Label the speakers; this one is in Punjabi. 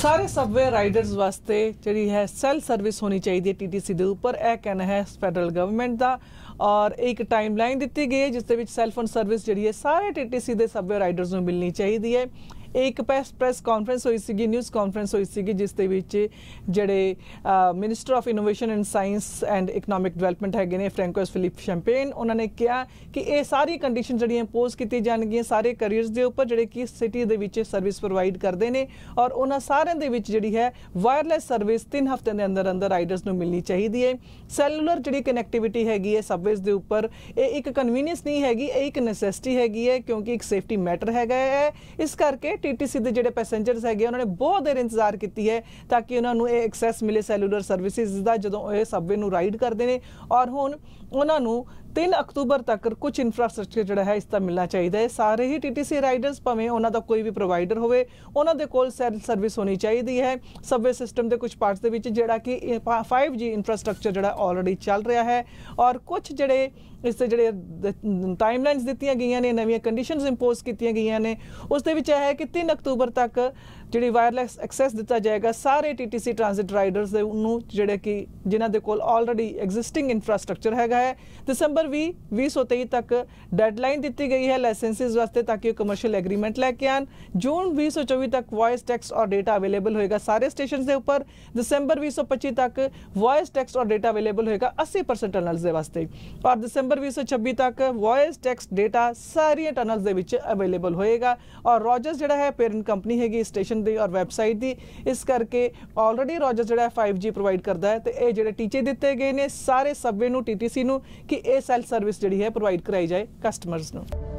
Speaker 1: ਸਾਰੇ ਸਬਵੇ ਰਾਈਡਰਸ ਵਾਸਤੇ ਜਿਹੜੀ ਹੈ ਸੈਲ ਸਰਵਿਸ ਹੋਣੀ ਚਾਹੀਦੀ ਹੈ ਟੀਟੀਸੀ ਦੇ ਉੱਪਰ ਇਹ ਕਹਿਣਾ ਹੈ ਫੈਡਰਲ ਗਵਰਨਮੈਂਟ ਦਾ ਔਰ ਇੱਕ ਟਾਈਮਲਾਈਨ ਦਿੱਤੀ ਗਈ ਹੈ ਜਿਸ ਦੇ ਵਿੱਚ ਸੈਲ ਫੋਨ ਸਰਵਿਸ ਜਿਹੜੀ ਹੈ ਸਾਰੇ ਟੀਟੀਸੀ ਦੇ ਸਬਵੇ ਰਾਈਡਰਸ ਨੂੰ ਮਿਲਣੀ ਚਾਹੀਦੀ ਹੈ ਇਹ ਇੱਕ ਪ੍ਰੈਸ ਪ੍ਰੈਸ ਕਾਨਫਰੰਸ ਹੋਈ ਸੀਗੀ ਨਿਊਜ਼ ਕਾਨਫਰੰਸ ਹੋਈ ਸੀਗੀ ਜਿਸ ਦੇ ਵਿੱਚ ਜਿਹੜੇ minister of innovation and science and economic development ਹੈਗੇ ਨੇ ਫ੍ਰੈਂਕੋਸ ਫਿਲਿਪ ਸ਼ੈਂਪੇਨ ਉਹਨਾਂ ਨੇ ਕਿਹਾ ਕਿ ਇਹ ਸਾਰੀ ਕੰਡੀਸ਼ਨ ਜਿਹੜੀਆਂ ਇੰਪੋਜ਼ ਕੀਤੀ ਜਾਣਗੀਆਂ ਸਾਰੇ ਕੈਰੀਅਰਸ ਦੇ ਉੱਪਰ ਜਿਹੜੇ ਕਿ ਸਿਟੀ ਦੇ ਵਿੱਚ ਸਰਵਿਸ ਪ੍ਰੋਵਾਈਡ ਕਰਦੇ ਨੇ ਔਰ ਉਹਨਾਂ ਸਾਰਿਆਂ ਦੇ ਵਿੱਚ ਜਿਹੜੀ ਹੈ ਵਾਇਰਲੈਸ ਸਰਵਿਸ 3 ਹਫ਼ਤਿਆਂ ਦੇ ਅੰਦਰ ਅੰਦਰ ਰਾਈਡਰਸ ਨੂੰ ਮਿਲਣੀ ਚਾਹੀਦੀ ਹੈ ਸੈਲੂਲਰ ਜਿਹੜੀ ਕਨੈਕਟੀਵਿਟੀ ਹੈਗੀ ਹੈ ਸਬਵੇਜ਼ ਦੇ ਉੱਪਰ ਇਹ ਇੱਕ ਕਨਵੀਨੀਅੰਸ ਨਹੀਂ ਹੈਗੀ ਇਹ ਇੱਕ ਨੈਸੈਸਿਟੀ ਹੈਗੀ ਹੈ ਕਿਉਂਕਿ ਇੱਕ ਸੇਫਟੀ ਮੈਟਰ ਹੈਗਾ ਹੈ ਇਸ ਕਰਕੇ ਟੀਟੀਸੀ ਦੇ ਜਿਹੜੇ ਪੈਸੇਂਜਰਸ ਹੈਗੇ ਉਹਨਾਂ ਨੇ ਬਹੁਤ ਦੇਰ ਇੰਤਜ਼ਾਰ ਕੀਤੀ ਹੈ ਤਾਂ ਕਿ ਉਹਨਾਂ ਨੂੰ ਇਹ ਐਕਸੈਸ ਮਿਲੇ ਸੈਲੂਲਰ ਸਰਵਿਸਿਜ਼ ਦਾ ਜਦੋਂ ਇਹ ਸਬਵੇ ਨੂੰ ਰਾਈਡ ਕਰਦੇ ਨੇ ਔਰ ਹੁਣ ਉਹਨਾਂ ਨੂੰ 3 ਅਕਤੂਬਰ ਤੱਕ ਕੁਝ ਇਨਫਰਾਸਟ੍ਰਕਚਰ ਜਿਹੜਾ ਹੈ ਇਸ ਦਾ ਮਿਲਣਾ ਚਾਹੀਦਾ ਹੈ ਸਾਰੇ ਹੀ ਟੀਟੀਸੀ ਰਾਈਡਰਸ ਭਾਵੇਂ ਉਹਨਾਂ ਦਾ ਕੋਈ ਵੀ ਪ੍ਰੋਵਾਈਡਰ ਹੋਵੇ ਉਹਨਾਂ ਦੇ ਕੋਲ ਸੈਲ ਸਰਵਿਸ ਹੋਣੀ ਚਾਹੀਦੀ ਹੈ ਸਬਵੇ ਸਿਸਟਮ ਦੇ ਕੁਝ ਪਾਰਟਸ ਦੇ ਵਿੱਚ ਜਿਹੜਾ ਕਿ 5G ਇਨਫਰਾਸਟ੍ਰਕਚਰ ਜਿਹੜਾ ਆਲਰੇਡੀ ਚੱਲ ਰਿਹਾ ਹੈ ਔਰ ਕੁਝ ਜਿਹੜੇ ਇਸ ਤੇ ਜਿਹੜੇ ਟਾਈਮਲਾਈਨਸ ਦਿੱਤੀਆਂ ਗਈਆਂ ਨੇ ਨਵੀਆਂ ਕੰਡੀਸ਼ਨਸ ਇੰਪੋਜ਼ ਕੀਤੀਆਂ ਗਈਆਂ ਨੇ ਉਸ ਦੇ ਵਿੱਚ ਇਹ ਹੈ ਕਿ 3 ਅਕਤੂਬਰ ਤੱਕ ਜਿਹੜੀ ਵਾਇਰਲੈਸ ਐਕਸੈਸ ਦਿੱਤਾ ਜਾਏਗਾ ਸਾਰੇ ਟੀਟੀਸੀ ਟ੍ਰਾਂਜ਼ਿਟ ਰਾਈਡਰਸ ਦੇ ਨੂੰ ਜਿਹੜੇ ਕਿ ਜਿਨ੍ਹਾਂ ਦੇ ਕੋਲ ਆਲਰੇਡੀ ਐਗਜ਼ਿਸਟਿੰਗ ਇਨਫਰਾਸਟ੍ਰਕਚਰ ਹੈਗਾ ਹੈ ਦਸੰਬਰ ਵੀ 2023 ਤੱਕ ਡੈਡਲਾਈਨ ਦਿੱਤੀ ਗਈ ਹੈ ਲਾਇਸੈਂਸਿਸ ਵਾਸਤੇ ਤਾਂ ਕਿ ਉਹ ਕਮਰਸ਼ੀਅਲ ਐਗਰੀਮੈਂਟ ਲੈ ਕੇ ਆਣ ਜੂਨ 2024 ਤੱਕ ਵੌਇਸ ਟੈਕਸ ਔਰ ਡਾਟਾ ਅਵੇਲੇਬਲ ਹੋਏਗਾ ਸਾਰੇ ਸਟੇਸ਼ਨਸ ਦੇ ਉੱਪਰ ਦਸੰਬਰ 2025 ਤੱਕ ਵੌਇਸ ਟੈਕਸ ਔਰ ਡਾਟਾ ਅਵੇਲੇਬਲ ਹੋਏਗਾ 80% ਟਨਲਸ ਦੇ ਵਾਸਤੇ ਔਰ ਦਸੰਬਰ 2026 ਤੱਕ ਵੌਇਸ ਟੈਕਸ ਡਾਟਾ ਸਾਰੀਆਂ ਟਨਲਸ ਦੇ ਵਿੱਚ ਅਵੇਲੇਬਲ ਹੋਏਗਾ ਔਰ ਰੋਜਰਸ ਜਿਹੜਾ ਹੈ ਪੇਰੈਂਟ ਕੰਪਨੀ ਹੈਗੀ ਸਟੇਸ਼ਨ ਦੀ ਔਰ ਵੈਬਸਾਈਟ ਦੀ ਇਸ ਕਰਕੇ ਆਲਰੇਡੀ ਰੋਜਰਸ ਜਿਹੜਾ 5G ਪ੍ਰੋਵਾਈਡ ਕਰਦਾ ਹੈ ਤੇ ਇਹ ਜਿਹੜੇ ਟੀਚੇ ਦਿੱਤੇ ਗਏ ਨੇ ਸਾਰੇ ਸਬਵੇ ਨੂੰ ਟੀਟੀਸੀ ਨੂੰ ਕਿ ਇਹ ਸੈਲਫ ਸਰਵਿਸ ਜਿਹੜੀ ਹੈ ਪ੍ਰੋਵਾਈਡ ਕਰਾਈ ਜਾਏ ਕਸਟਮਰਸ ਨੂੰ